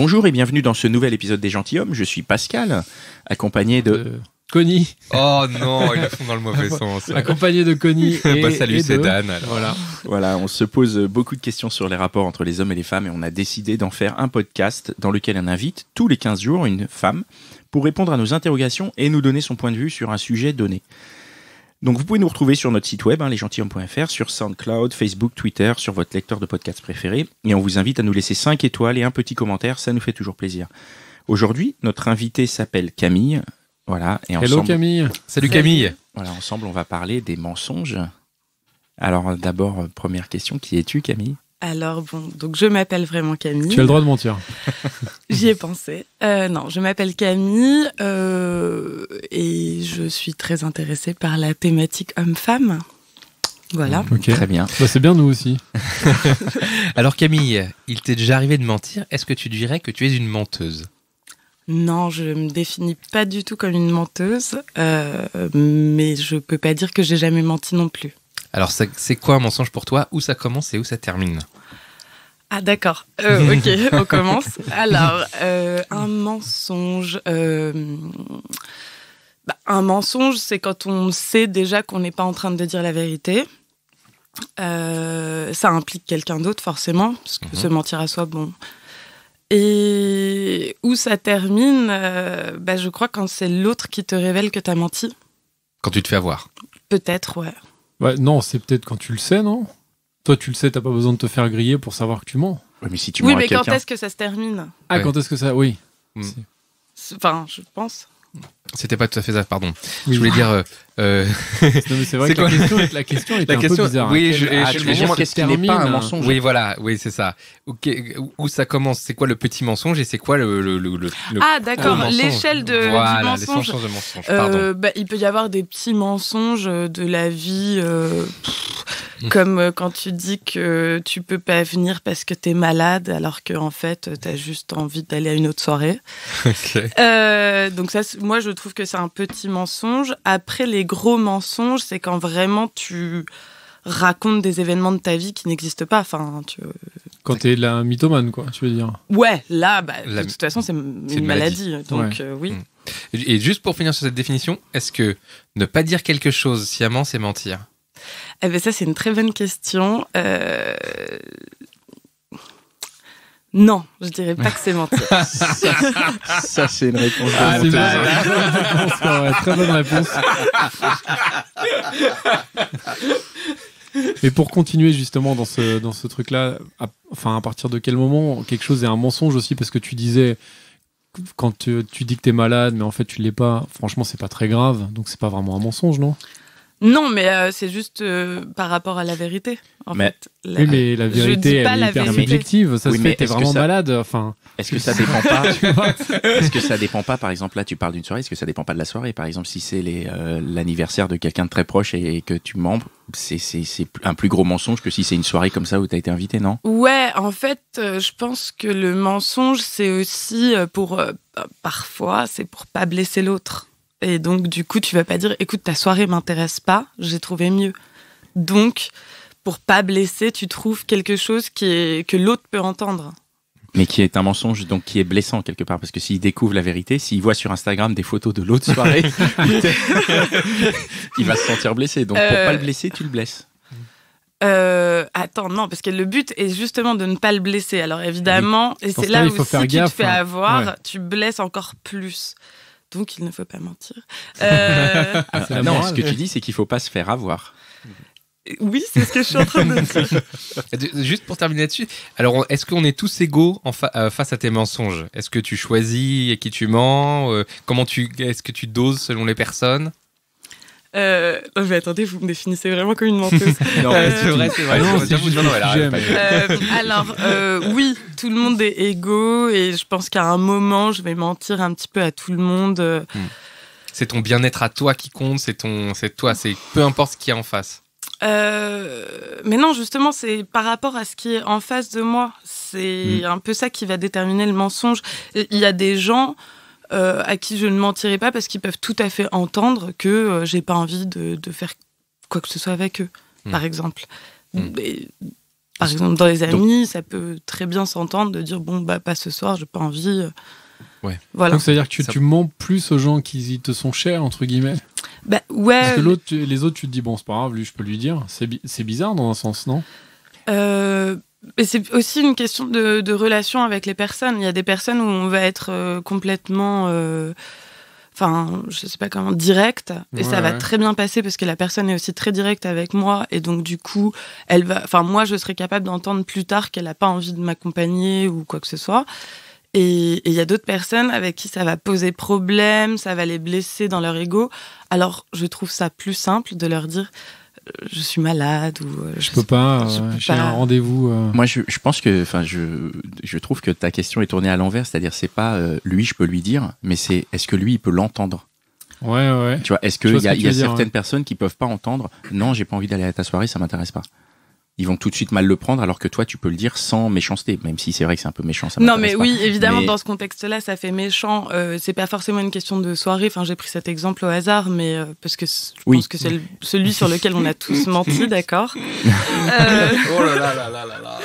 Bonjour et bienvenue dans ce nouvel épisode des Gentilhommes. Je suis Pascal, accompagné de. Conny euh, Connie. Oh non, ils la font dans le mauvais sens. Accompagné de Connie. Bah, et, salut, c'est Dan. Voilà. voilà, on se pose beaucoup de questions sur les rapports entre les hommes et les femmes et on a décidé d'en faire un podcast dans lequel on invite tous les 15 jours une femme pour répondre à nos interrogations et nous donner son point de vue sur un sujet donné. Donc vous pouvez nous retrouver sur notre site web, hein, lesgentilhommes.fr, sur SoundCloud, Facebook, Twitter, sur votre lecteur de podcast préféré. Et on vous invite à nous laisser 5 étoiles et un petit commentaire, ça nous fait toujours plaisir. Aujourd'hui, notre invité s'appelle Camille. Voilà, et Hello Camille Salut Camille Voilà, ensemble on va parler des mensonges. Alors d'abord, première question, qui es-tu Camille alors bon, donc je m'appelle vraiment Camille. Tu as le droit de mentir. J'y ai pensé. Euh, non, je m'appelle Camille euh, et je suis très intéressée par la thématique homme-femme. Voilà. Très bien. Bah, c'est bien nous aussi. Alors Camille, il t'est déjà arrivé de mentir. Est-ce que tu dirais que tu es une menteuse non, je me définis pas du tout comme une menteuse, euh, mais je peux pas dire que j'ai jamais menti non plus. Alors, c'est quoi un mensonge pour toi Où ça commence et où ça termine ah d'accord, euh, ok, on commence. Alors, euh, un mensonge. Euh, bah, un mensonge, c'est quand on sait déjà qu'on n'est pas en train de dire la vérité. ça implique quelqu'un d'autre forcément, parce que mhm. se mentir à soi, bon. Et où ça termine, bah, je crois quand c'est l'autre qui te révèle que tu as menti. Quand tu te fais avoir. Peut-être, ouais. Bah, non, c'est peut-être quand tu le sais, non Toi, tu le sais, t'as pas besoin de te faire griller pour savoir que tu mens. mais oui, mais quand est-ce que ça se termine Ah, quand est-ce que ça. Oui. Mm. Enfin, je pense. C'était pas tout à fait ça, pardon. je voulais dire, euh, euh, c'est vrai que la question, la question un peu bizarre. Hein. Oui, je, ah, je, je qu'est-ce n'est pas un mensonge Oui, voilà, oui, c'est ça. où ça commence C'est quoi le petit mensonge et c'est quoi le, le, le, Ah, d'accord, l'échelle de du mensonge. Euh, bah, il peut y avoir des petits mensonges euh, de la vie. Euh, Comme euh, quand tu dis que tu peux pas venir parce que tu es malade, alors qu'en en fait, tu as juste envie d'aller à une autre soirée. Euh, donc ça, moi, je trouve que c'est un petit mensonge. Après, les gros mensonges, c'est quand vraiment tu racontes des événements de ta vie qui n'existent pas. Enfin, tu... Euh, quand t'es la mythomane, quoi, tu veux dire. Ouais, là, bah, de toute façon, c'est une, maladie. donc oui. Mm. Et juste pour finir sur cette définition, est-ce que ne pas dire quelque chose sciemment, c'est mentir eh bien, ça, c'est une très bonne question. Euh, non, je dirais pas que c'est mentir. ça, c'est une réponse. Ah, de c'est très bonne réponse. Et pour continuer justement dans ce, dans ce truc-là, à, enfin, à partir de quel moment quelque chose est un mensonge aussi Parce que tu disais, quand tu, tu dis que tu es malade, mais en fait tu l'es pas, franchement, c'est pas très grave. Donc c'est pas vraiment un mensonge, non non, mais euh, c'est juste euh, par rapport à la vérité. En fait. La... Oui, mais la vérité, elle est subjective. Ça t'es vraiment malade. Enfin, est-ce que ça dépend pas Est-ce que ça dépend pas Par exemple, là, tu parles d'une soirée. Est-ce que ça dépend pas de la soirée Par exemple, si c'est euh, l'anniversaire de quelqu'un de très proche et, que tu mens, c'est un plus gros mensonge que si c'est une soirée comme ça où t'as été invité, non Ouais, en fait, je pense que le mensonge, c'est aussi pour bah, parfois, c'est pour pas blesser l'autre. Et donc, du coup, tu vas pas dire, écoute, ta soirée m'intéresse pas, j'ai trouvé mieux. Donc, pour pas blesser, tu trouves quelque chose qui que l'autre peut entendre. Mais qui est un mensonge, donc qui est blessant quelque part, parce que s'il découvre la vérité, s'il voit sur Instagram des photos de l'autre soirée, il va se sentir blessé. Donc, pour pas le euh, blesser, tu le blesses. Euh, attends, non, parce que le but est justement de ne pas le blesser. Alors évidemment, et c'est là où si tu te fais hein. avoir, tu blesses encore plus donc il ne faut pas mentir. Euh, ah, non, ce que tu dis, c'est qu'il ne faut pas se faire avoir. Oui, c'est ce que je suis en train de dire. Juste pour terminer là-dessus, alors est-ce qu'on est tous égaux euh, face à tes mensonges Est-ce que tu choisis à qui tu mens euh, Comment tu Est-ce que tu doses selon les personnes euh, oh, attendez, vous me définissez vraiment comme une menteuse. non, c'est vrai, c'est vrai. Ah alors, oui, tout le monde est égaux et je pense qu'à un moment, je vais mentir un petit peu à tout le monde. Euh. Hmm. C'est ton bien-être à toi qui compte, c'est ton, c'est toi, c'est peu importe ce qui y en face. Euh, mais non, justement, c'est par rapport à ce qui est en face de moi. C'est hmm. un peu ça qui va déterminer le mensonge. Il y a des gens euh, à qui je ne mentirai pas parce qu'ils peuvent tout à fait entendre que je j'ai pas envie de, faire quoi que ce soit avec eux, hmm. par exemple. Par exemple, dans les amis, ça peut très bien s'entendre de dire bon, bah, pas ce soir, j'ai pas envie. Euh, Donc, c'est-à-dire que tu, mens plus aux gens qui te sont chers, entre guillemets Bah, ouais. Parce que les autres, tu te dis bon, c'est pas grave, je peux lui dire. C'est, bizarre dans un sens, non euh, c'est aussi une question de, de, relation avec les personnes. Il y a des personnes où on va être euh, complètement enfin, je sais pas comment, direct. Et ça va très bien passer parce que la personne est aussi très directe avec moi. Et donc, du coup, elle va, enfin, moi, je serai capable d'entendre plus tard qu'elle n'a pas envie de m'accompagner ou quoi que ce soit. Et il y a d'autres personnes avec qui ça va poser problème, ça va les blesser dans leur ego. Alors, je trouve ça plus simple de leur dire je suis malade ou euh, je, ne peux pas, euh, j'ai un rendez-vous. Euh. Moi, je, pense que, enfin, je, trouve que ta question est tournée à l'envers, c'est-à-dire c'est pas lui, je peux lui dire, mais c'est est-ce que lui, il peut l'entendre. Ouais, ouais. Tu vois, est-ce qu'il y a, y a certaines personnes qui peuvent pas entendre Non, j'ai pas envie d'aller à ta soirée, ça m'intéresse pas ils vont tout de suite mal le prendre, alors que toi, tu peux le dire sans méchanceté, même si c'est vrai que c'est un peu méchant. Ça non, mais oui, évidemment, dans ce contexte-là, ça fait méchant. Euh, c'est pas forcément une question de soirée. Enfin, j'ai pris cet exemple au hasard, mais euh, parce que je pense que c'est celui sur lequel on a tous menti, d'accord euh, Oh là là là là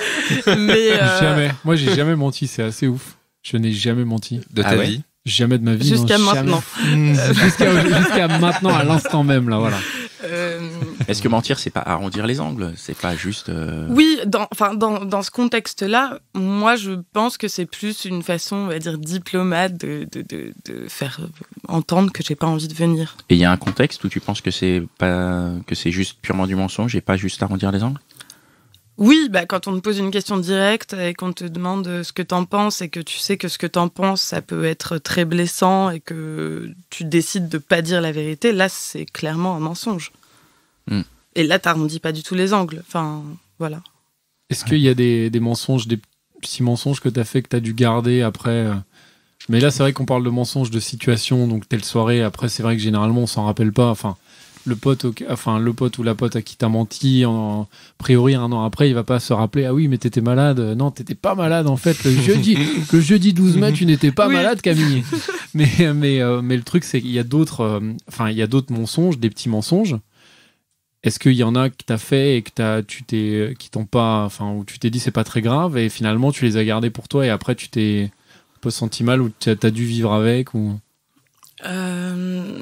là. jamais. Moi, j'ai jamais menti. C'est assez ouf. Je n'ai jamais menti. De ta ah vie Jamais de ma vie. Jusqu'à maintenant. Jusqu'à maintenant, à l'instant même, là, voilà. Euh, Est-ce que mentir, c'est pas arrondir les angles C'est pas juste. Euh, oui, dans, enfin, dans, ce contexte-là, moi, je pense que c'est plus une façon, on va dire, diplomate de, faire entendre que j'ai pas envie de venir. Et il y a un contexte où tu penses que c'est pas que c'est juste purement du mensonge et pas juste arrondir les angles oui, bah, quand on te pose une question directe et qu'on te demande euh, ce que t'en penses et que tu sais que ce que t'en penses, ça peut être très blessant et que tu décides de pas dire la vérité, là, c'est clairement un mensonge. Hmm. Et là, t'arrondis pas du tout les angles. Enfin, voilà. Est-ce qu'il y a des, mensonges, des petits mensonges que t'as fait que t'as dû garder après euh Mais là, c'est vrai qu'on parle de mensonges de situation, donc telle soirée. Après, c'est vrai que généralement, on s'en rappelle pas. Enfin, le pote, enfin le pote ou la pote à qui t'as menti, en, a priori un an après, il va pas se rappeler ah oui mais t'étais malade, non t'étais pas malade en fait le jeudi, le jeudi 12 mai tu n'étais pas malade Camille. mais mais euh, mais le truc c'est qu'il y a d'autres, euh, enfin il y a d'autres mensonges, des petits mensonges. Est-ce qu'il y en a que t'as fait et que tu t'es, qui t'ont pas, enfin où tu t'es dit c'est pas très grave et finalement tu les as gardés pour toi et après tu t'es un peu senti mal ou t'as as dû vivre avec ou euh,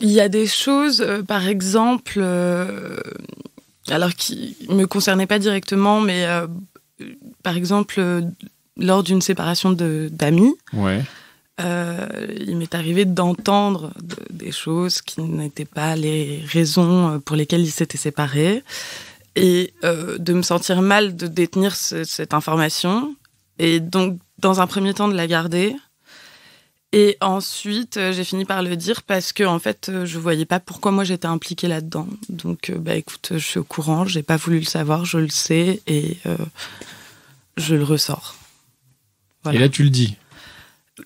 il y a des choses, euh, par exemple, euh, alors qui me concernaient pas directement, mais par exemple, lors d'une séparation d'amis, il m'est arrivé d'entendre des choses qui n'étaient pas les raisons pour lesquelles ils s'étaient séparés et de me sentir mal de détenir cette information et donc dans un premier temps de la garder et ensuite, euh, j'ai fini par le dire parce que, en fait, euh, je voyais pas pourquoi moi j'étais impliquée là-dedans. Donc, euh, bah écoute, je suis au courant, j'ai pas voulu le savoir, je le sais et je le ressors. Et là, tu le dis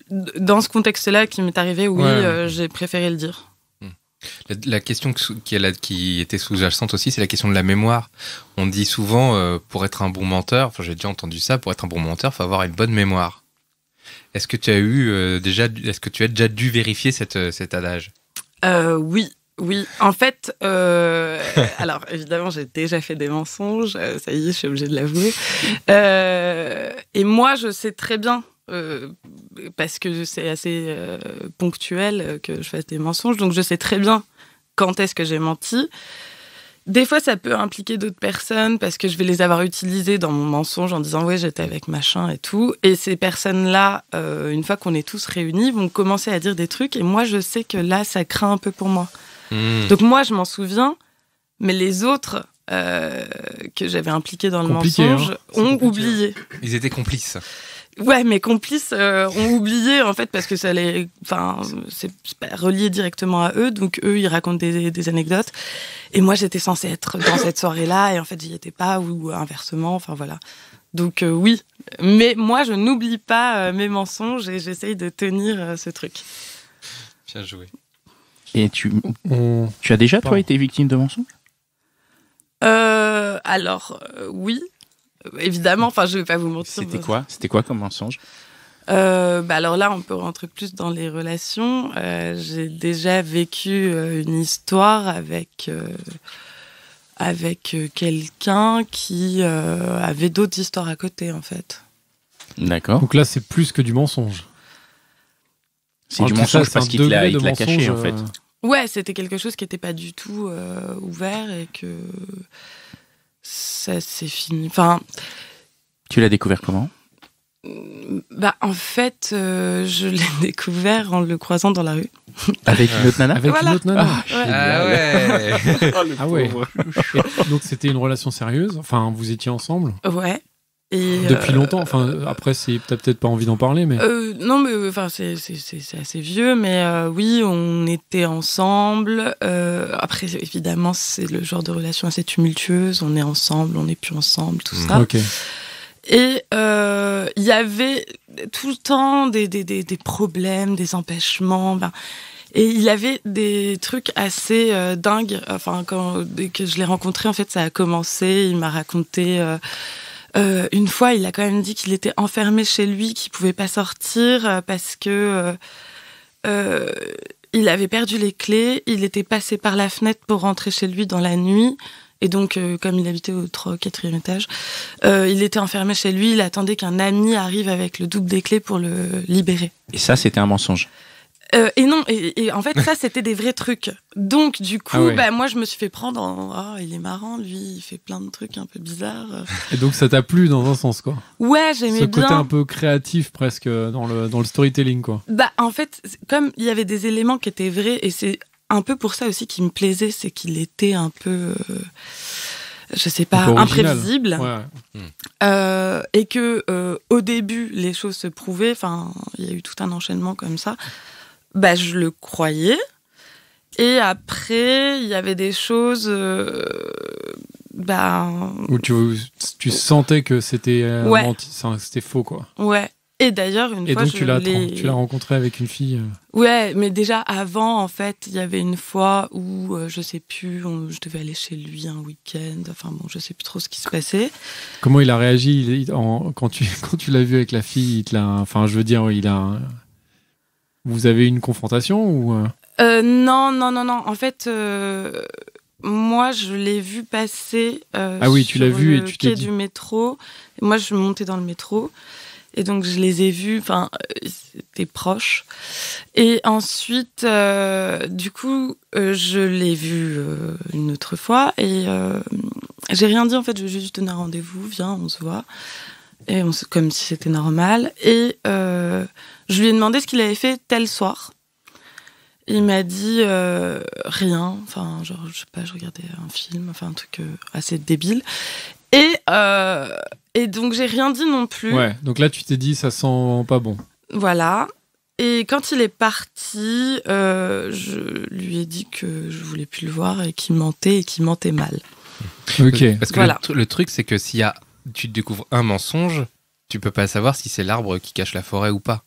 Dans ce contexte-là qui m'est arrivé, oui, j'ai préféré le dire. Hmm. La, question qui, qui était sous-jacente aussi, c'est la question de la mémoire. On dit souvent, pour être un bon menteur, enfin j'ai déjà entendu ça, pour être un bon menteur, il faut avoir une bonne mémoire. Est-ce que tu as eu euh, déjà, est-ce que tu as déjà dû vérifier euh, cet adage euh, Oui. Oui, en fait, alors évidemment, j'ai déjà fait des mensonges, ça y est, je suis obligée de l'avouer. et moi, je sais très bien, parce que c'est assez ponctuel que je fasse des mensonges, donc je sais très bien quand est-ce que j'ai menti. Des fois, ça peut impliquer d'autres personnes parce que je vais les avoir utilisées dans mon mensonge en disant ouais j'étais avec machin et tout. Et ces personnes-là, euh, une fois qu'on est tous réunis, vont commencer à dire des trucs et moi je sais que là ça craint un peu pour moi. Hmm. Donc moi je m'en souviens, mais les autres euh, que j'avais impliqués dans le hein. mensonge ont oublié. Hein. Ils étaient complices. Ouais, mes complices euh, ont oublié en fait parce que ça les, enfin, c'est pas relié directement à eux, donc eux ils racontent des, anecdotes et moi j'étais censée être dans cette soirée-là et en fait j'y étais pas ou inversement, enfin voilà. Donc euh, oui, mais moi je n'oublie pas euh, mes mensonges et j'essaye de tenir ce truc. Bien joué. Et tu, tu as déjà toi été victime de mensonges alors, oui, évidemment. Enfin, je vais pas vous mentir. C'était quoi C'était quoi comme mensonge euh, bah alors là, on peut rentrer plus dans les relations. Euh, j'ai déjà vécu euh, une histoire avec avec quelqu'un qui avait d'autres histoires à côté, en fait. D'accord. Donc là, c'est plus que du mensonge. C'est du mensonge parce qu'il l'a, l'a caché, en fait. Ouais, c'était quelque chose qui n'était pas du tout ouvert et que ça c'est fini. Enfin. Tu l'as découvert comment bah, en fait, euh, je l'ai découvert en le croisant dans la rue. Avec une autre nana Avec une autre nana ah ouais. ah ouais. Oh, ah donc c'était une relation sérieuse Enfin, vous étiez ensemble Ouais. Depuis euh, longtemps, enfin après t'as peut-être pas envie d'en parler, mais euh, non mais enfin c'est assez vieux, mais euh, oui on était ensemble. après évidemment c'est le genre de relation assez tumultueuse, on est ensemble, on n'est plus ensemble, tout mmh. ça. Et il y avait tout le temps des, des, des, des problèmes, des empêchements. et il avait des trucs assez dingues. Enfin, quand dès que je l'ai rencontré, en fait, ça a commencé. Il m'a raconté. Euh, une fois, il a quand même dit qu'il était enfermé chez lui, qu'il pouvait pas sortir euh, parce que euh, il avait perdu les clés. Il était passé par la fenêtre pour rentrer chez lui dans la nuit. Et donc, comme il habitait au 3 étage, il était enfermé chez lui. Il attendait qu'un ami arrive avec le double des clés pour le libérer. Et ça, c'était un mensonge euh, et non, et, en fait, ça, c'était des vrais trucs. Donc, du coup, ah bah, moi, je me suis fait prendre en. Oh, il est marrant, lui, il fait plein de trucs un peu bizarres. Et donc, ça t'a plu dans un sens, quoi Ouais, j'aimais bien. Ce côté un peu créatif, presque, dans le, storytelling, quoi. Bah, en fait, comme il y avait des éléments qui étaient vrais, et c'est un peu pour ça aussi qui me plaisait, c'est qu'il était un peu. Euh, je sais pas, imprévisible, hmm. euh, et que au début les choses se prouvaient. Enfin, il y a eu tout un enchaînement comme ça bah, je le croyais. Et après, il y avait des choses. Euh, bah, Où tu, tu sentais que c'était euh, c'était faux, quoi. Ouais. Et d'ailleurs, une fois. Et donc, tu l'as rencontré avec une fille euh. Ouais, mais déjà avant, en fait, il y avait une fois où, je sais plus, je devais aller chez lui un week-end. Enfin bon, je sais plus trop ce qui se passait. Comment il a réagi quand tu, quand tu l'as vu avec la fille il Enfin, je veux dire, il a. Vous avez une confrontation ou euh? Euh, Non, non, non, non. En fait, euh, moi, je l'ai vu passer. ah oui, tu l'as vu et tu t'es du métro. Moi, je suis montée dans le métro. Et donc, je les ai vus, enfin, c'était proche. Et ensuite, du coup, je l'ai vu une autre fois et j'ai rien dit en fait, je vais juste donner rendez-vous, viens, on se voit et comme si c'était normal. Et euh, je lui ai demandé ce qu'il avait fait tel soir. Il m'a dit euh, rien, enfin, genre, je sais pas, je regardais un film, enfin, un truc euh, assez débile. Et, et donc, j'ai rien dit non plus. Ouais, donc là, tu t'es dit, ça sent pas bon. Voilà. Et quand il est parti, je lui ai dit que je voulais plus le voir et qu'il mentait et qu'il mentait mal. Ok. Parce que le truc, c'est que s'il y a tu découvres un mensonge, tu peux pas savoir si c'est l'arbre qui cache la forêt ou pas.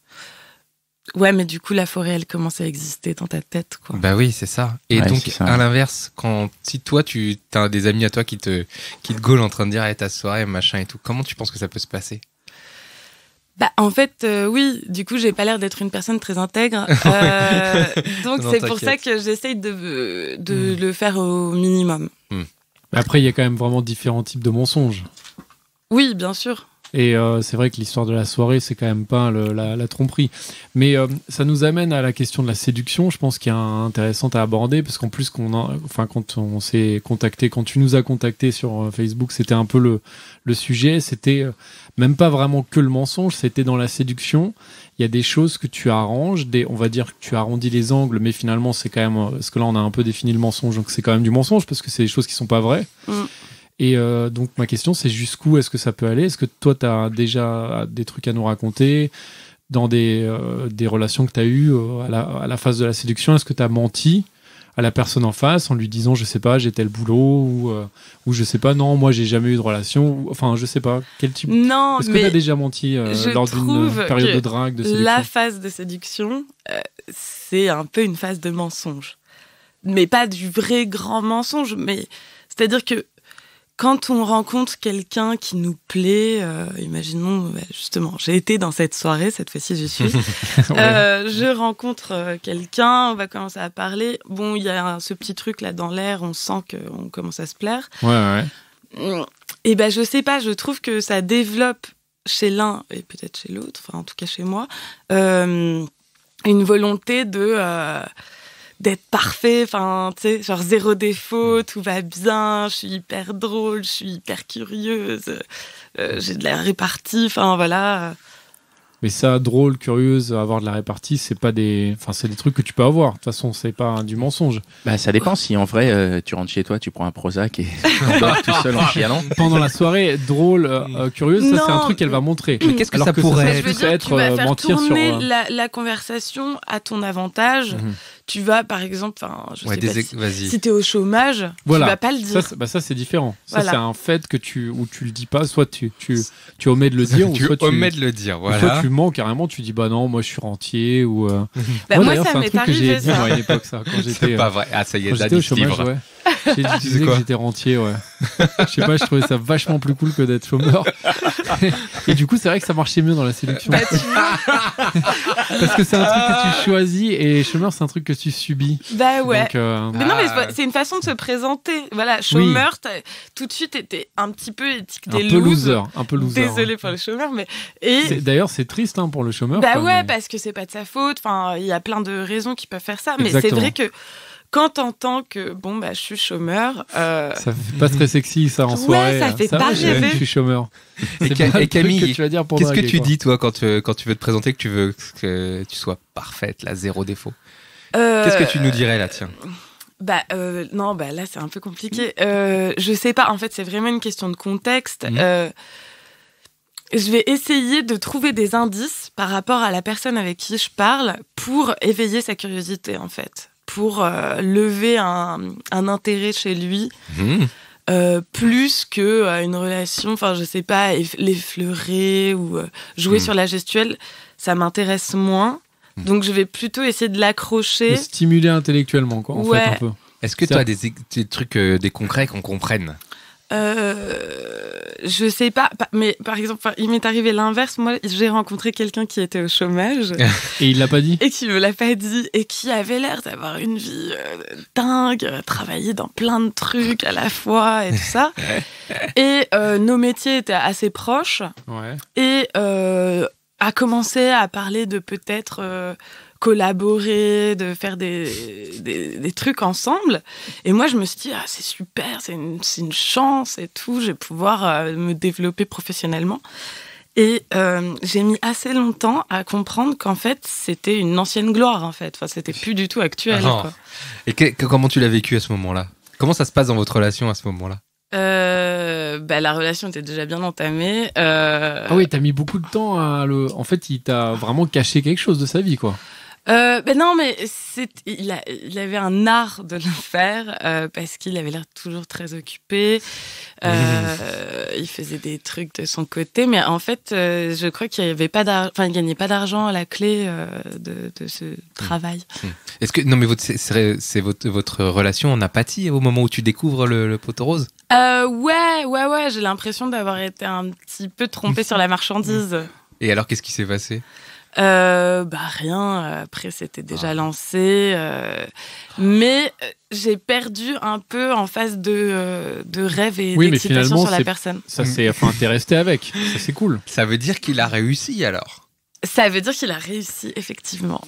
Ouais, mais du coup, la forêt, elle commence à exister dans ta tête, quoi. Bah oui, c'est ça. Et donc, à l'inverse, quand si toi, tu as des amis à toi qui te qui te gaulent en train de dire à eh, ta soirée, machin et tout, comment tu penses que ça peut se passer bah, en fait, euh, oui, du coup, j'ai pas l'air d'être une personne très intègre. Euh, donc, c'est pour ça que j'essaye de, de hmm. le faire au minimum. Hmm. Après, il y a quand même vraiment différents types de mensonges. Oui, bien sûr. Et euh, c'est vrai que l'histoire de la soirée, c'est quand même pas la, tromperie. Mais euh, ça nous amène à la question de la séduction, je pense qu'il y intéressante à aborder, parce qu'en plus, quand on s'est contacté, quand tu nous as contacté sur euh, Facebook, c'était un peu le, le sujet. C'était même pas vraiment que le mensonge, c'était dans la séduction. Il y a des choses que tu arranges, des, on va dire que tu arrondis les angles, mais finalement, c'est quand même. Parce que là, on a un peu défini le mensonge, donc c'est quand même du mensonge, parce que c'est des choses qui sont pas vraies. Mm. Et euh, donc ma question c'est jusqu'où est-ce que ça peut aller Est-ce que toi tu as déjà des trucs à nous raconter dans des, euh, des relations que tu as eues euh, à la, phase de la séduction Est-ce que tu as menti à la personne en face en lui disant je sais pas j'ai tel boulot ou, ou je sais pas non moi j'ai jamais eu de relation enfin je sais pas quel type non est-ce que tu as déjà menti lors d'une période de drague de séduction la phase de séduction c'est un peu une phase de mensonge mais pas du vrai grand mensonge mais c'est-à-dire que quand on rencontre quelqu'un qui nous plaît, euh, imaginons, bah, justement, j'ai été dans cette soirée, cette fois-ci je suis, euh, je rencontre euh, quelqu'un, on va commencer à parler, bon, il y a ce petit truc là dans l'air, on sent qu'on commence à se plaire. Ouais, ouais. Et ben je sais pas, je trouve que ça développe chez l'un et peut-être chez l'autre, enfin en tout cas chez moi, une volonté de d'être parfait, enfin, tu sais, genre zéro défaut, tout va bien, je suis hyper drôle, je suis hyper curieuse, euh, j'ai de la répartie, enfin voilà. Mais ça, drôle, curieuse, avoir de la répartie, c'est pas des, enfin, c'est des trucs que tu peux avoir. De toute façon, c'est pas du mensonge. Bah, ça dépend. Si en vrai, euh, tu rentres chez toi, tu prends un Prozac et tu tout seul en chialant. Pendant la soirée, drôle, euh, curieuse, ça c'est un truc qu'elle va montrer. Mais qu'est-ce que ça pourrait être mentir sur... la, la, conversation à ton avantage. Mhm tu vas, par exemple, je sais pas si, si au chômage, voilà. tu vas pas le dire. Bah, ça, c'est différent. Ça, c'est un fait que tu, ou tu le dis pas, soit tu, tu, tu omets de le dire, ou soit tu omets de le dire. Soit tu mens carrément, tu dis bah non, moi je suis rentier. Ou, euh. bah, moi, ça m'est arrivé. à une époque, ça, quand j'étais. C'est pas euh, vrai. Ah, ça y est, j'ai dit que j'étais rentier, ouais. je sais pas, je trouvais ça vachement plus cool que d'être chômeur. et du coup, c'est vrai que ça marchait mieux dans la sélection. Bah, parce que c'est un truc que tu choisis et chômeur, c'est un truc que tu subis. Bah ouais. Euh, mais non, mais ah. c'est une façon de se présenter. Voilà, chômeur, tout de suite, t'étais un petit peu éthique un peu loser. Un peu loser. Désolé pour le chômeur, mais. Et... D'ailleurs, c'est triste hein, pour le chômeur. Bah ouais, parce que c'est pas de sa faute. Enfin, il y a plein de raisons qui peuvent faire ça. Mais c'est vrai que quand en tant que bon bah je suis chômeur. Ça euh, Ça fait pas très sexy ça en soi soirée. Ça hein. fait pas rêver. Je suis chômeur. Et, Camille, qu'est-ce que tu dis toi quand tu, euh, quand tu veux te présenter que tu veux que tu sois parfaite, la zéro défaut. Euh, qu'est-ce que tu nous dirais là tiens? Bah non, bah là c'est un peu compliqué. Euh, je sais pas. En fait, c'est vraiment une question de contexte. Mmh. je vais essayer de trouver des indices par rapport à la personne avec qui je parle pour éveiller sa curiosité en fait pour euh, lever un, intérêt chez lui. Mmh. Euh, plus que euh, une relation, enfin je sais pas, l'effleurer ou jouer mmh. sur la gestuelle, ça m'intéresse moins. Mmh. Donc je vais plutôt essayer de l'accrocher. Stimuler intellectuellement quoi, en fait Est-ce que tu as des, trucs, des concrets qu'on comprenne euh, je sais pas, mais par exemple, il m'est arrivé l'inverse. Moi, j'ai rencontré quelqu'un qui était au chômage. et il l'a pas dit Et qui me l'a pas dit, et qui avait l'air d'avoir une vie euh, dingue, travailler dans plein de trucs à la fois et tout ça. et euh, nos métiers étaient assez proches. Et a commencé à parler de peut-être collaborer, de faire des, trucs ensemble. Et moi, je me suis dit, ah, c'est super, c'est une, chance et tout, je vais pouvoir euh, me développer professionnellement. Et euh, j'ai mis assez longtemps à comprendre qu'en fait, c'était une ancienne gloire, en fait. Enfin, c'était plus du tout actuel. Ah. Et comment tu l'as vécu à ce moment-là Comment ça se passe dans votre relation à ce moment-là euh, bah, la relation était déjà bien entamée. Euh... Ah oui, t'as mis beaucoup de temps à le. En fait, il t'a vraiment caché quelque chose de sa vie, quoi. Euh, ben non, mais il, avait un art de le faire euh, parce qu'il avait l'air toujours très occupé. Euh, il faisait des trucs de son côté, mais en fait, je crois qu'il n'avait pas enfin, il gagnait pas d'argent à la clé de, ce travail. Mmh. Mmh. Est-ce que non, mais c'est, votre, relation en apathie au moment où tu découvres le, poteau rose Ouais, ouais, ouais. J'ai l'impression d'avoir été un petit peu trompée mmh. sur la marchandise. Et alors, qu'est-ce qui s'est passé euh, bah rien, après c'était déjà ah. lancé. Euh, mais euh, j'ai perdu un peu en phase de, de rêve et d'excitation sur la personne. Ça c'est, enfin t'es resté avec, ça c'est cool. Ça veut dire qu'il a réussi alors ça veut dire qu'il a réussi, effectivement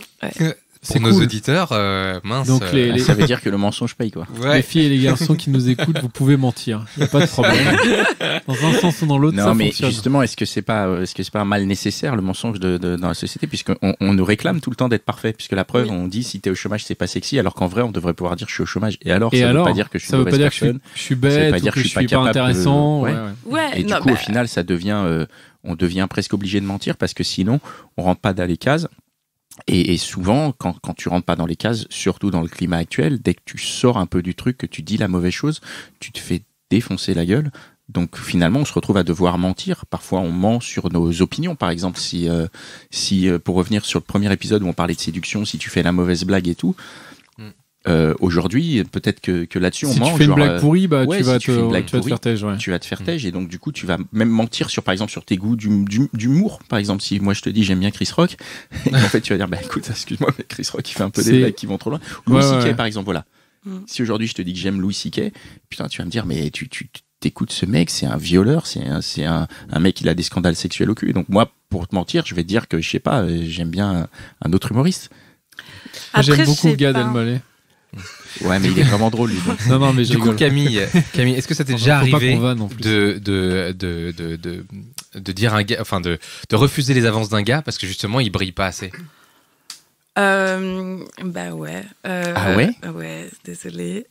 c'est nos auditeurs, euh, mince. Donc euh, Ça veut dire que le mensonge paye quoi. Les filles et les garçons qui nous écoutent, vous pouvez mentir, il n'y a pas de problème. Dans un sens ou dans l'autre, ça mais Justement, est-ce que c'est pas, euh, est-ce que c'est pas mal nécessaire le mensonge de, dans la société, puisqu'on on nous réclame tout le temps d'être parfait, puisque la preuve, on dit si es au chômage, c'est pas sexy, alors qu'en vrai, on devrait pouvoir dire je suis au chômage. Et alors, ça ne veut pas dire que je suis ça veut pas dire que je suis bête, ou que je suis pas, intéressant. Et du coup, au bah- final, ça devient, on devient presque obligé de mentir parce que sinon, on rentre pas dans les cases. Et, souvent, quand, quand tu rentres pas dans les cases, surtout dans le climat actuel, dès que tu sors un peu du truc, que tu dis la mauvaise chose, tu te fais défoncer la gueule. Donc finalement, on se retrouve à devoir mentir. Parfois, on ment sur nos opinions. Par exemple, si, euh, si euh, pour revenir sur le premier épisode où on parlait de séduction, si tu fais la mauvaise blague et tout, euh, aujourd'hui, peut-être que, que là-dessus si on bah, Si tu fais une blague pourrie, tu, vas te, tu, vas te, faire mm. tège. et donc du coup tu vas même mentir sur par exemple sur tes goûts d'humour. Par exemple, si moi je te dis j'aime bien Chris Rock, en fait tu vas dire bah écoute excuse-moi mais Chris Rock il fait un peu des blagues qui vont trop loin. Ou Louis ouais, par exemple voilà. Mm. Si aujourd'hui je te dis que j'aime Louis C.K., putain tu vas me dire mais tu, t'écoutes ce mec, c'est un violeur, c'est un, un, mec, il a des scandales sexuels au cul. Donc moi, pour te mentir, je vais te dire que je sais pas, euh, j'aime bien un, autre humoriste. J'aime beaucoup Gad Elmaleh. Ouais, mais il est vraiment drôle, lui. Non, non, mais je du coup, Camille, Camille est-ce que ça t'est déjà arrivé de, de, de, de, de dire un gars, enfin, de, de refuser les avances d'un gars parce que justement, il brille pas assez euh, bah ouais. Euh, ah ouais euh, Ouais, désolé.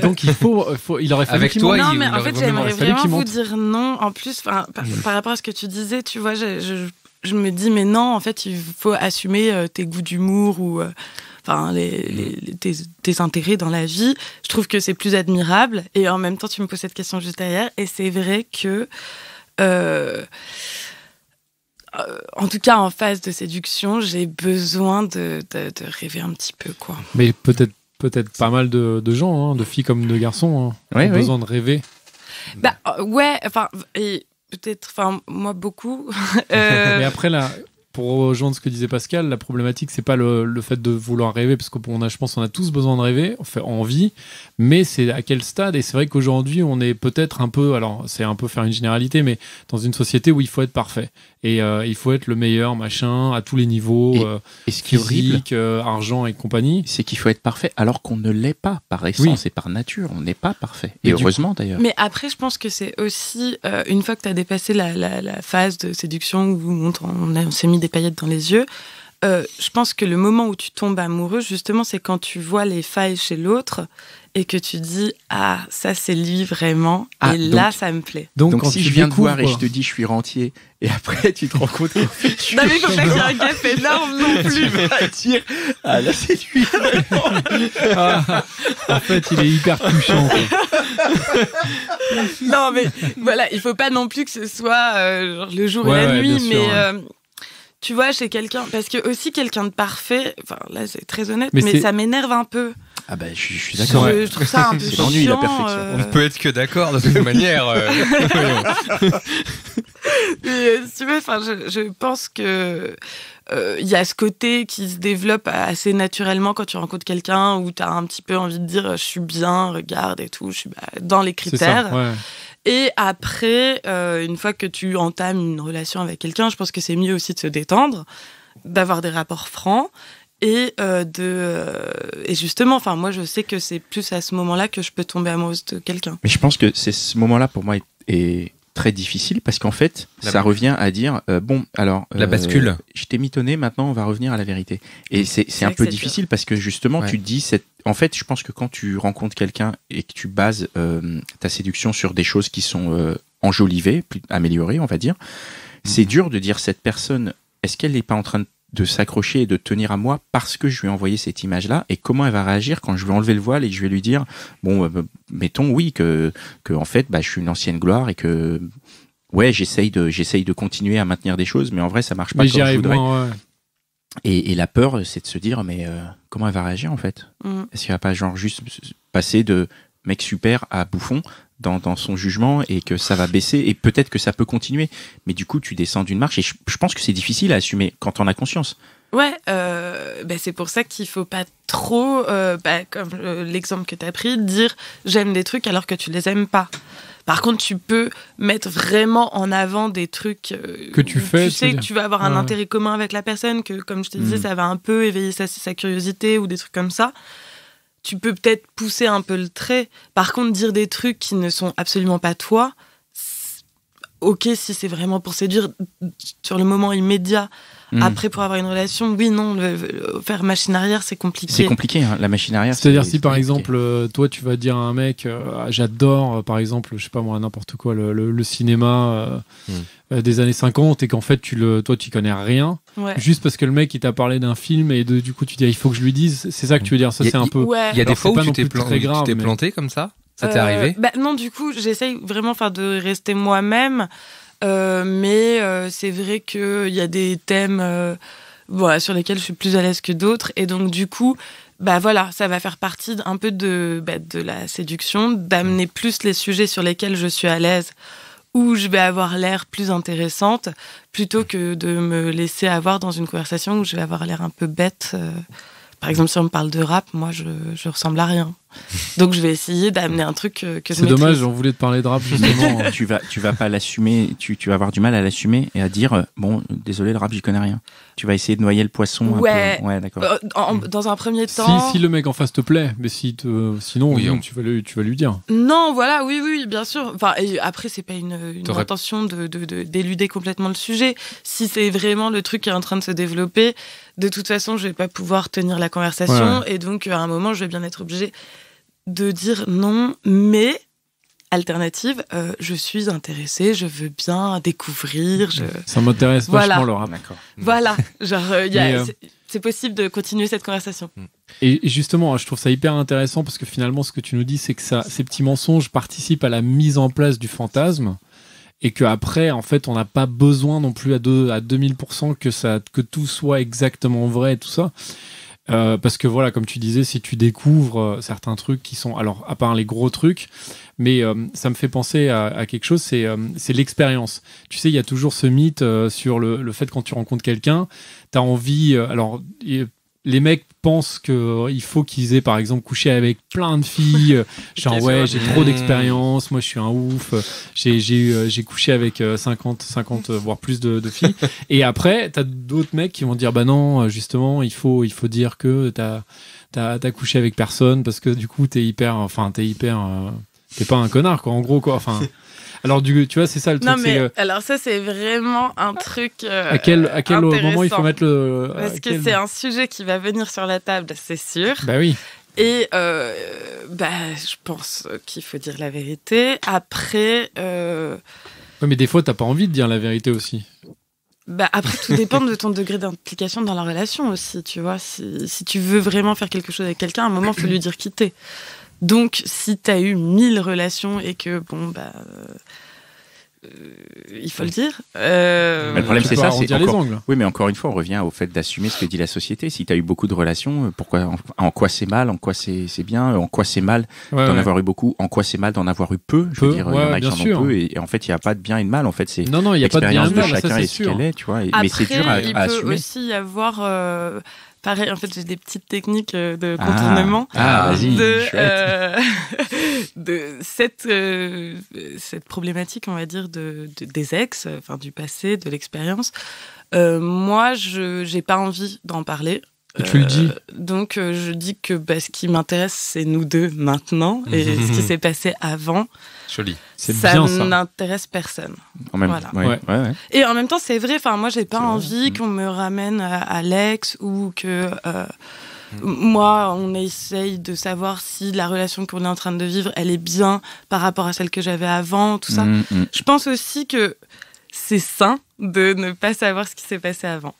Donc il faut, il aurait fallu Avec toi, Non, mais en fait, j'aimerais vraiment vous dire non. En plus, par, mm. par, rapport à ce que tu disais, tu vois, je, me dis, mais non, en fait, il faut assumer tes goûts d'humour ou enfin les, mm. intérêts dans la vie. Je trouve que c'est plus admirable. Et en même temps, tu me poses cette question juste derrière. Et c'est vrai que, euh, en tout cas, en phase de séduction, j'ai besoin de, rêver un petit peu, quoi. Mais peut-être, peut-être pas mal de, gens, hein, de filles comme de garçons, hein, ont besoin de rêver. Bah euh, ouais, enfin. peut-être, enfin, moi beaucoup. Euh, Mais après, là, pour rejoindre ce que disait Pascal, la problématique, c'est pas le, fait de vouloir rêver, parce qu'on a, je pense, on a tous besoin de rêver, on fait envie, mais c'est à quel stade Et c'est vrai qu'aujourd'hui, on est peut-être un peu, alors c'est un peu faire une généralité, mais dans une société où il faut être parfait. Et euh, il faut être le meilleur, machin, à tous les niveaux, et, euh, ce physique, euh, argent et compagnie. C'est qu'il faut être parfait, alors qu'on ne l'est pas, par essence et par nature. On n'est pas parfait. Et, heureusement, d'ailleurs. Mais après, je pense que c'est aussi, une fois que tu as dépassé la, la, phase de séduction où on, s'est mis paillettes dans les yeux. Euh, je pense que le moment où tu tombes amoureux, justement, c'est quand tu vois les failles chez l'autre et que tu dis ah ça c'est lui vraiment ah, et là ça me plaît. Donc, si je viens te voir et je te dis je suis rentier et après tu te rends compte. non mais faut pas qu'il y ait un gap énorme non plus. tu vas dire ah là c'est lui. ah, en fait il est hyper touchant. non mais voilà il faut pas non plus que ce soit euh, le jour et la nuit mais euh, tu vois, chez quelqu'un. Parce que aussi, quelqu'un de parfait, enfin là, c'est très honnête, mais, ça m'énerve un peu. Ah ben je, suis d'accord. Je, trouve ça un peu C'est la perfection. Euh. On ne peut être que d'accord de toute manière. Euh, mais, euh, si tu veux, je, pense que il y a ce côté qui se développe assez naturellement quand tu rencontres quelqu'un où tu as un petit peu envie de dire je suis bien, regarde et tout, je suis bah, dans les critères. Et après, euh, une fois que tu entames une relation avec quelqu'un, je pense que c'est mieux aussi de se détendre, d'avoir des rapports francs. Et, euh, de, euh, et justement, enfin moi je sais que c'est plus à ce moment-là que je peux tomber amoureuse de quelqu'un. Mais je pense que c'est ce moment-là pour moi et très difficile parce qu'en fait, ça revient à dire euh, bon, alors la euh, bascule. Je t'ai mitonné, maintenant on va revenir à la vérité. Et c'est un peu difficile parce que justement, tu dis cette. En fait, je pense que quand tu rencontres quelqu'un et que tu bases euh, ta séduction sur des choses qui sont enjolivées, améliorées, on va dire, c'est mhm. dur de dire cette personne. Est-ce qu'elle n'est pas en train de de s'accrocher et de tenir à moi parce que je lui ai envoyé cette image-là et comment elle va réagir quand je vais enlever le voile et que je vais lui dire bon bah, bah, mettons oui que que en fait bah, je suis une ancienne gloire et que ouais j'essaye de j'essaye de continuer à maintenir des choses mais en vrai ça marche pas je et, la peur c'est de se dire mais euh, comment elle va réagir en fait mm. est-ce qu'elle va pas genre juste passer de mec super à bouffon dans, son jugement et que ça va baisser et peut-être que ça peut continuer. Mais du coup, tu descends d'une marche et je, pense que c'est difficile à assumer quand on a conscience. Ouais, euh, ben, c'est pour ça qu'il faut pas trop, euh, bah, comme euh, l'exemple que tu as pris, dire j'aime des trucs alors que tu les aimes pas. Par contre, tu peux mettre vraiment en avant des trucs que tu fais. Tu sais que tu vas avoir un intérêt commun avec la personne, que comme je te disais, hmm. ça va un peu éveiller sa, sa, curiosité ou des trucs comme ça tu peux peut-être pousser un peu le trait. Par contre, dire des trucs qui ne sont absolument pas toi, ok si c'est vraiment pour séduire sur le moment immédiat, Hmm. Après, pour avoir une relation, oui, non, faire machine arrière, c'est compliqué. C'est compliqué, hein, la machine arrière. C'est-à-dire si par exemple, euh, toi, tu vas dire à un mec, euh, ah, j'adore, euh, par exemple, je sais pas moi, n'importe quoi, le, cinéma hmm. des années 50, et qu'en fait, tu le, toi, tu connais rien, juste parce que le mec, il t'a parlé d'un film, et du coup, tu dis, ah, il faut que je lui dise, c'est ça que tu veux dire, ça, c'est un peu. Il y a des fois où tu t'es planté, comme ça Ça t'est arrivé bah, Non, du coup, j'essaye vraiment de rester moi-même. Euh, mais euh, c'est vrai qu'il y a des thèmes euh, sur lesquels je suis plus à l'aise que d'autres. Et donc, du coup, bah voilà, ça va faire partie un peu de, bah, de la séduction, d'amener mm. plus les sujets sur lesquels je suis à l'aise, où je vais avoir l'air plus intéressante, plutôt mm. que de me laisser avoir dans une conversation où je vais avoir l'air un peu bête. Par exemple, si on me parle de rap, moi, je, je ressemble à rien. Donc, je vais essayer d'amener un truc que, C'est dommage, on voulait te parler de rap, justement. tu, vas, tu vas pas l'assumer, tu, tu, vas avoir du mal à l'assumer et à dire, euh, bon, désolé, le rap, j'y connais rien. Tu vas essayer de noyer le poisson. Ouais, d'accord. Euh, dans un premier temps. Si, le mec en face te plaît, mais si sinon, tu, vas lui, tu vas lui dire. Non, voilà, oui, oui, bien sûr. Enfin, et après, c'est pas une, intention d'éluder complètement le sujet. Si c'est vraiment le truc qui est en train de se développer, de toute façon, je vais pas pouvoir tenir la conversation. Et donc, euh, à un moment, je vais bien être obligée de dire non, mais alternative, euh, je suis intéressée, je veux bien découvrir. Ça m'intéresse voilà. vachement, Laura. Voilà, genre, euh, c'est possible de continuer cette conversation. Mm. Et justement, je trouve ça hyper intéressant parce que finalement, ce que tu nous dis, c'est que ces petits mensonges participent à la mise en place du fantasme et que après en fait on n'a pas besoin non plus à deux à 2000% que ça que tout soit exactement vrai et tout ça euh, parce que voilà, comme tu disais, si tu découvres euh, certains trucs qui sont, alors à part les gros trucs, mais euh, ça me fait penser à, quelque chose, c'est l'expérience. Tu sais, il y a toujours ce mythe sur le, le, fait quand tu rencontres quelqu'un, t'as envie, alors les mecs pensent qu'il euh, faut qu'ils aient, par exemple, couché avec plein de filles. Genre, ouais, j'ai trop d'expérience, moi je suis un ouf, j'ai euh, couché avec 50, euh, 50, voire plus de, filles. Et après, t'as d'autres mecs qui vont dire, bah non, justement, il faut, il faut dire que t'as couché avec personne parce que du coup, t'es hyper, enfin, t'es hyper, t'es pas un connard, quoi, en gros, quoi. Enfin. Alors, tu vois, c'est ça le truc. Non, mais euh, alors, ça, c'est vraiment un truc. Euh, à quel, moment il faut mettre le. Parce que c'est un sujet qui va venir sur la table, c'est sûr. Bah oui. Et euh, bah, je pense qu'il faut dire la vérité. Après. mais des fois, t'as pas envie de dire la vérité aussi. Bah après, tout dépend de ton degré d'implication dans la relation aussi, tu vois. Si, tu veux vraiment faire quelque chose avec quelqu'un, à un moment, il faut lui dire quitter. Donc, si tu as eu 1000 relations et que, bon, bah. Euh, il faut le dire. Euh, mais le problème, c'est ça. C'est Oui, mais encore une fois, on revient au fait d'assumer ce que dit la société. Si tu as eu beaucoup de relations, euh, pourquoi, en, quoi c'est mal, en quoi c'est bien, en quoi c'est mal d'en avoir eu beaucoup, en quoi c'est mal d'en avoir eu peu. Je veux dire, en peu. Et, en fait, il n'y a pas de bien et de mal. En fait, c'est l'expérience de, bien chacun est et ce qu'elle est. Tu vois, mais c'est dur à, il peut aussi y avoir pareil, en fait, j'ai des petites techniques euh, de ah. contournement. Ah, euh, de, cette, euh, cette problématique, on va dire, de, des ex, enfin, du passé, de l'expérience. moi, je n'ai pas envie d'en parler. Tu le dis. Euh, donc euh, je dis que bah, ce qui m'intéresse, c'est nous deux maintenant. et mhm. ce qui s'est passé avant. Joli. C'est ça. n'intéresse personne. En même Et en même temps, c'est vrai. Enfin, moi, j'ai pas envie mhm. qu'on me ramène euh, à l'ex ou que mhm. moi, on essaye de savoir si la relation qu'on est en train de vivre, elle est bien par rapport à celle que j'avais avant, tout ça. Je pense aussi que c'est sain de ne pas savoir ce qui s'est passé avant.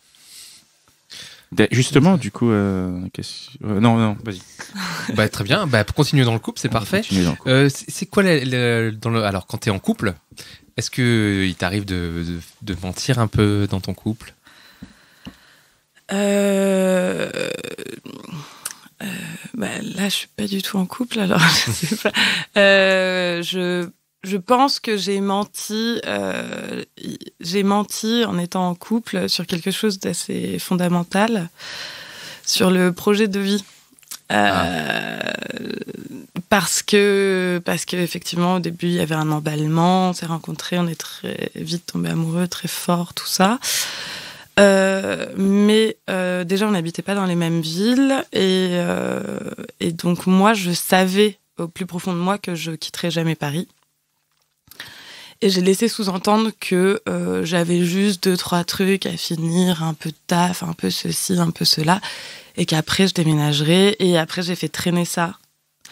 Ben, justement, du coup, euh, euh, non, non, vas-y. Bah, très bien, pour bah, continuer dans le couple, c'est parfait. Euh, quoi, dans le... alors, quand tu es en couple, est-ce que il t'arrive de, mentir un peu dans ton couple bah, là, je suis pas du tout en couple, alors je je pense que j'ai menti, euh, j'ai menti en étant en couple sur quelque chose d'assez fondamental, sur le projet de vie. Euh, ah. Parce que, parce que effectivement, au début, il y avait un emballement, on s'est rencontrés, on est très vite tombés amoureux, très fort, tout ça. Euh, mais déjà, on n'habitait pas dans les mêmes villes. Et, et, donc, moi, je savais au plus profond de moi que je quitterais jamais Paris. Et j'ai laissé sous-entendre que euh, j'avais juste deux, trois trucs à finir, un peu de taf, un peu ceci, un peu cela, et qu'après je déménagerai. Et après, j'ai fait traîner ça.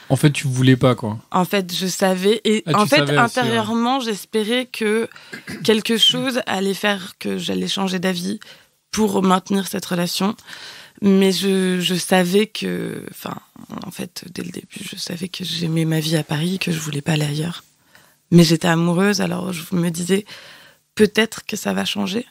En fait, tu voulais pas, quoi. En fait, je savais. Et ah, en fait, intérieurement, j'espérais que quelque chose allait faire que j'allais changer d'avis pour maintenir cette relation. Mais je, savais que. Enfin, en fait, dès le début, je savais que j'aimais ma vie à Paris, que je voulais pas aller ailleurs mais j'étais amoureuse, alors je me disais peut-être que ça va changer.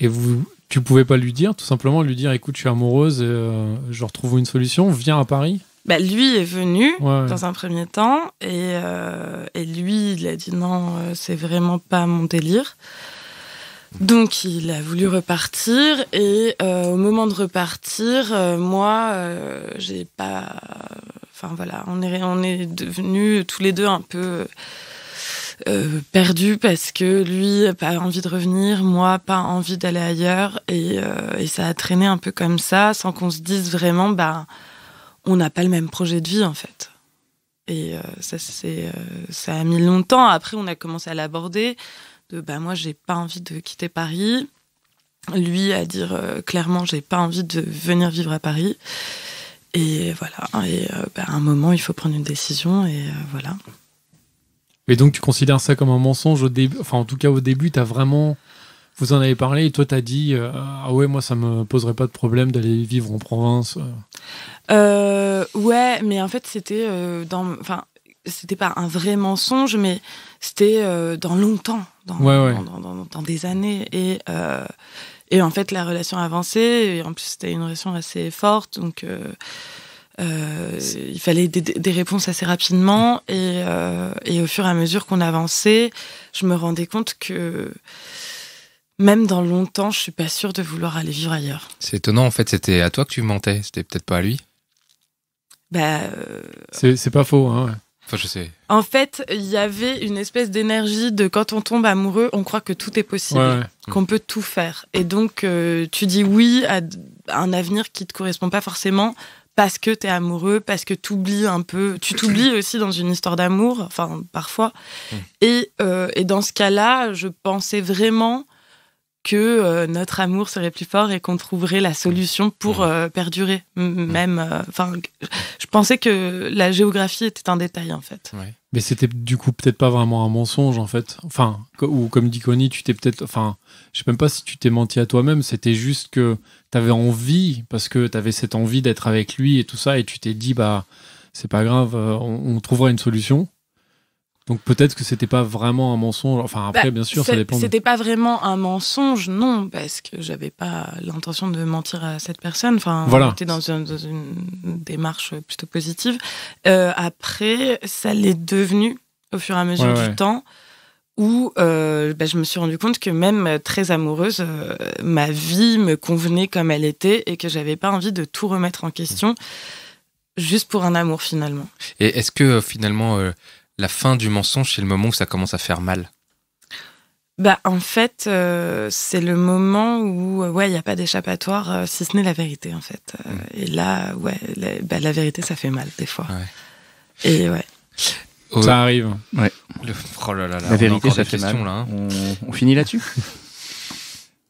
Et vous, tu pouvais pas lui dire, tout simplement lui dire, écoute, je suis amoureuse, euh, je retrouve une solution, viens à Paris. Bah, lui est venu dans un premier temps et, euh, et, lui, il a dit non, euh, c'est vraiment pas mon délire. Donc il a voulu repartir et au moment de repartir, moi, j'ai pas. Enfin voilà, on est on est devenus tous les deux un peu euh, perdu parce que lui pas envie de revenir, moi pas envie d'aller ailleurs euh, et, ça a traîné un peu comme ça sans qu'on se dise vraiment bah on n'a pas le même projet de vie en fait. Et euh, ça c'est ça a mis longtemps. Après on a commencé à l'aborder de bah moi j'ai pas envie de quitter Paris. Lui à dire clairement j'ai pas envie de venir vivre à Paris. Et voilà, et bah, à un moment, il faut prendre une décision, et voilà. Et donc tu considères ça comme un mensonge au début, enfin en tout cas au début, as vraiment, vous en avez parlé et toi tu as dit euh, ah ouais moi ça me poserait pas de problème d'aller vivre en province. Euh, euh ouais, mais en fait c'était euh, dans, enfin c'était pas un vrai mensonge, mais c'était dans longtemps, dans, dans, des années et et en fait la relation avançait et en plus c'était une relation assez forte donc euh, il fallait des, réponses assez rapidement euh, et, au fur et à mesure qu'on avançait, je me rendais compte que même dans longtemps, je suis pas sûre de vouloir aller vivre ailleurs. C'est étonnant, en fait, c'était à toi que tu mentais, c'était peut-être pas à lui. Bah. Euh, c'est pas faux, hein. Enfin, je sais. En fait, il y avait une espèce d'énergie de quand on tombe amoureux, on croit que tout est possible, qu'on peut tout faire. Et donc, tu dis oui à un avenir qui te correspond pas forcément parce que t'es amoureux, parce que t'oublies un peu, tu t'oublies aussi dans une histoire d'amour, enfin parfois. Et, euh, et, dans ce cas-là, je pensais vraiment que euh, notre amour serait plus fort et qu'on trouverait la solution pour mmh. euh, perdurer. Mmh. Même, euh, enfin, je pensais que la géographie était un détail en fait. Mais c'était du coup peut-être pas vraiment un mensonge en fait. Enfin, ou comme dit Connie, tu t'es peut-être. Enfin, je sais même pas si tu t'es menti à toi-même, c'était juste que t'avais envie, parce que t'avais cette envie d'être avec lui et tout ça, et tu t'es dit, bah, c'est pas grave, on trouvera une solution. Donc peut-être que c'était pas vraiment un mensonge. Enfin après, bah, bien sûr, ça dépend. C'était pas vraiment un mensonge, non, parce que j'avais pas l'intention de mentir à cette personne. Enfin, j'étais dans, une, démarche plutôt positive. Euh, après, ça l'est devenu au fur et à mesure du temps où euh, bah, je me suis rendu compte que même très amoureuse, euh, ma vie me convenait comme elle était et que j'avais pas envie de tout remettre en question juste pour un amour finalement. Et est-ce que finalement la fin du mensonge, c'est le moment où ça commence à faire mal bah, En fait, euh, c'est le moment où euh, ouais il n'y a pas d'échappatoire, euh, si ce n'est la vérité, en fait. Mm. Et là, ouais, bah, la, vérité, ça fait mal, des fois. Et Ça arrive. Oh la vérité, ça fait mal. Hein. on... on finit là-dessus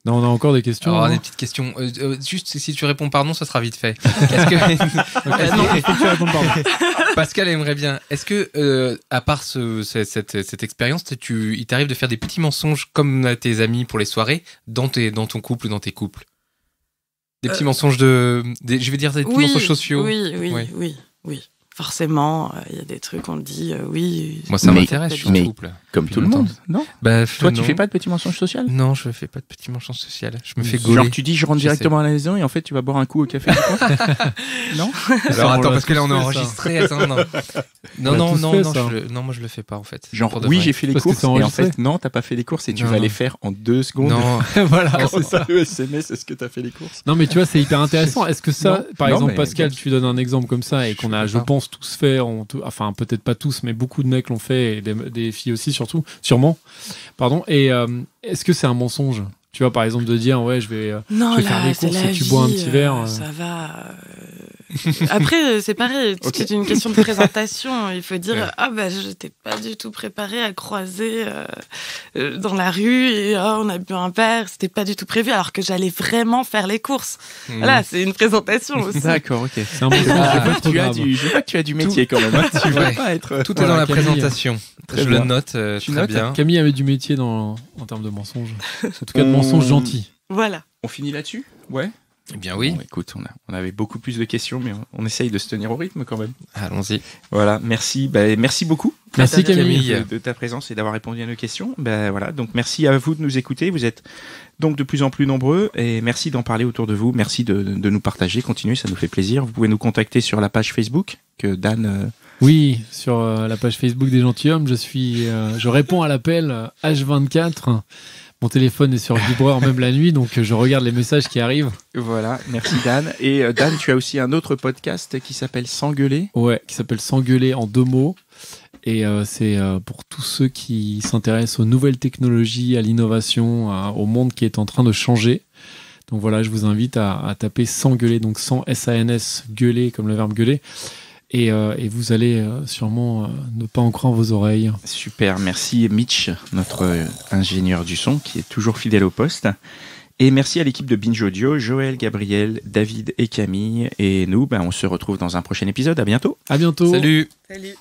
Non, on a encore des questions. on hein. des petites questions. Euh, euh, juste si tu réponds par non, ça sera vite fait. Pascal aimerait bien. Est-ce que, euh, à part cette, expérience, tu, il t'arrive de faire des petits mensonges comme à tes amis pour les soirées dans, ton couple ou dans tes couples Des petits mensonges de. je vais dire des petits mensonges sociaux. Oui, oui, oui, oui forcément, euh, il y a des trucs, on dit, euh, oui. Moi, ça m'intéresse, je suis couple. Comme tout le monde, non bah, Toi, tu tu fais pas de petits mensonges sociaux Non, je fais pas de petits mensonges sociaux. Je me fais gauler. Genre, tu dis, je rentre directement à la maison et en fait, tu vas boire un coup au café Non Alors, attends, parce que là, on est enregistré. non, non, non, non, non, je moi, je le fais pas, en fait. Genre, oui, j'ai fait les courses et en fait, non, t'as pas fait les courses et tu vas les faire en deux secondes. Non, voilà. C'est ça, le SMS, c'est ce que as fait les courses Non, mais tu vois, c'est hyper intéressant. Est-ce que ça, par exemple, Pascal, tu donnes un exemple comme ça et qu'on a, je pense, tous fait. enfin, peut-être pas tous, mais beaucoup de mecs l'ont fait, et des, filles aussi, surtout, sûrement. Pardon. Et euh, est-ce que c'est un mensonge Tu vois, par exemple, de dire, ouais, je vais, euh, faire des courses et tu bois un petit verre. Euh, ça va. Après, euh, c'est pareil, c'est une question de présentation. Il faut dire, ah ben bah, je n'étais pas du tout préparée à croiser euh, euh, dans la rue et ah, on a bu un verre, c'était pas du tout prévu, alors que j'allais vraiment faire les courses. Là hmm. Voilà, c'est une présentation aussi. D'accord, ok. je, vois que tu as du métier quand même. Hein. tu vas pas être... Tout est dans la présentation. je le note très bien. Camille avait du métier dans, en termes de mensonges. En tout cas, de hmm. mensonges gentils. Voilà. On finit là-dessus Ouais. Eh bien oui. écoute, on, on, avait beaucoup plus de questions, mais on, essaye de se tenir au rythme quand même. Allons-y. Voilà, merci. Bah, merci beaucoup. Merci Camille, de, ta présence et d'avoir répondu à nos questions. Bah, voilà, donc merci à vous de nous écouter. Vous êtes donc de plus en plus nombreux et merci d'en parler autour de vous. Merci de, nous partager. Continuez, ça nous fait plaisir. Vous pouvez nous contacter sur la page Facebook que Dan. Euh, oui, sur euh, la page Facebook des gentilshommes, je suis, euh, je réponds à l'appel H24 mon téléphone est sur vibreur même la nuit, donc je regarde les messages qui arrivent. Voilà, merci Dan. Et euh, Dan, tu as aussi un autre podcast qui s'appelle S'engueuler. Ouais, qui s'appelle S'engueuler en deux mots. Et euh, c'est euh, pour tous ceux qui s'intéressent aux nouvelles technologies, à l'innovation, au monde qui est en train de changer. Donc voilà, je vous invite à, à taper S'engueuler, donc sans S-A-N-S, gueuler comme le verbe gueuler, euh, et, vous allez euh, sûrement euh, ne pas en croire vos oreilles. Super, merci Mitch, notre ingénieur du son, qui est toujours fidèle au poste. Et merci à l'équipe de Binge Audio, Joël, Gabriel, David et Camille. Et nous, ben, on se retrouve dans un prochain épisode. À bientôt. À bientôt. Salut. Salut.